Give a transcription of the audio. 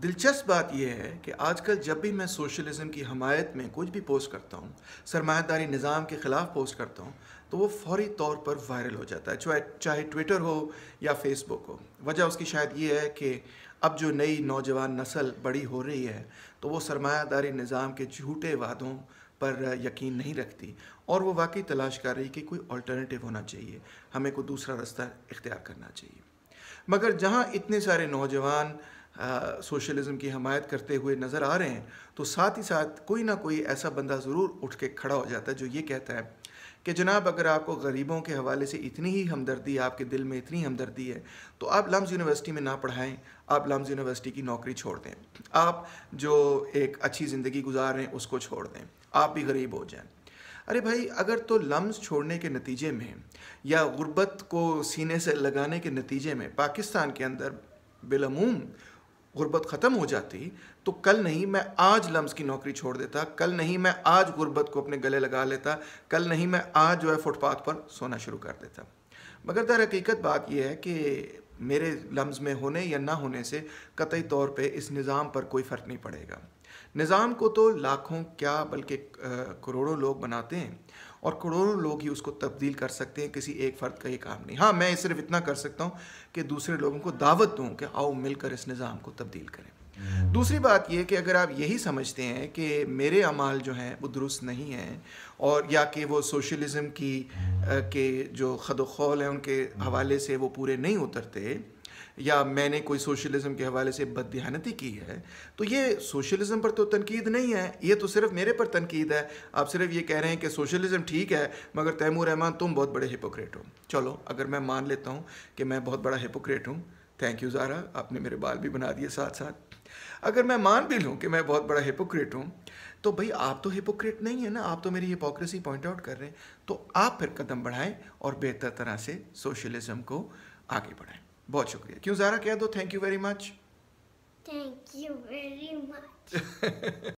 दिलचस्प बात यह है कि आजकल जब भी मैं सोशलिज़म की हमायत में कुछ भी पोस्ट करता हूँ सरमादारी निज़ाम के ख़िलाफ़ पोस्ट करता हूँ तो वो फौरी तौर पर वायरल हो जाता है चाहे चाहे ट्विटर हो या फेसबुक हो वजह उसकी शायद ये है कि अब जो नई नौजवान नस्ल बड़ी हो रही है तो वो सरमादारी निज़ाम के झूठे वादों पर यकीन नहीं रखती और वो वाकई तलाश कर रही कि कोई अल्टरनेटिव होना चाहिए हमें कोई दूसरा रास्ता इख्तियार करना चाहिए मगर जहाँ इतने सारे नौजवान सोशलिज़म की हमायत करते हुए नज़र आ रहे हैं तो साथ ही साथ कोई ना कोई ऐसा बंदा ज़रूर उठ के खड़ा हो जाता है जो ये कहता है कि जनाब अगर आपको गरीबों के हवाले से इतनी ही हमदर्दी आपके दिल में इतनी हमदर्दी है तो आप लम्स यूनिवर्सिटी में ना पढ़ाएं आप लम्स यूनिवर्सिटी की नौकरी छोड़ दें आप जो एक अच्छी ज़िंदगी गुजार रहे हैं उसको छोड़ दें आप भी गरीब हो जाएं अरे भाई अगर तो लम्स छोड़ने के नतीजे में या गुर्बत को सीने से लगाने के नतीजे में पाकिस्तान के अंदर बिलमूम गुर्बत ख़त्म हो जाती तो कल नहीं मैं आज लम्स की नौकरी छोड़ देता कल नहीं मैं आज गुर्बत को अपने गले लगा लेता कल नहीं मैं आज जो है फुटपाथ पर सोना शुरू कर देता मगर दर हकीकत बात यह है कि मेरे लम्ज़ में होने या ना होने से कतई तौर पे इस निज़ाम पर कोई फ़र्क नहीं पड़ेगा निज़ाम को तो लाखों क्या बल्कि करोड़ों लोग बनाते हैं और करोड़ों लोग ही उसको तब्दील कर सकते हैं किसी एक फ़र्द का ये काम नहीं हाँ मैं सिर्फ इतना कर सकता हूँ कि दूसरे लोगों को दावत दूँ कि आओ मिलकर इस निज़ाम को तब्दील करें हम्म। दूसरी बात यह कि अगर आप यही समझते हैं कि मेरे अमाल जो हैं वो दुरुस्त नहीं हैं और या कि वो सोशलिज़म की हम्म। के जो खदोखौल हैं उनके हवाले से वो पूरे नहीं उतरते या मैंने कोई सोशलिज्म के हवाले से बदहानती की है तो ये सोशलिज्म पर तो तनकीद नहीं है ये तो सिर्फ मेरे पर तनकीद है आप सिर्फ ये कह रहे हैं कि सोशलिज्म ठीक है मगर तैमूर रहमान तुम बहुत बड़े हिपोक्रेट हो चलो अगर मैं मान लेता हूँ कि मैं बहुत बड़ा हिपोक्रेट हूँ थैंक यू ज़ारा आपने मेरे बाल भी बना दिए साथ साथ अगर मैं मान भी लूँ कि मैं बहुत बड़ा हिपोक्रेट हूँ तो भाई आप तो हिपोक्रेट नहीं है ना आप तो मेरी हिपोक्रेसी पॉइंट आउट कर रहे हैं तो आप फिर कदम बढ़ाएं और बेहतर तरह से सोशलिज्म को आगे बढ़ाएं बहुत शुक्रिया क्यों ज़ारा कह दो thank you very much thank you very much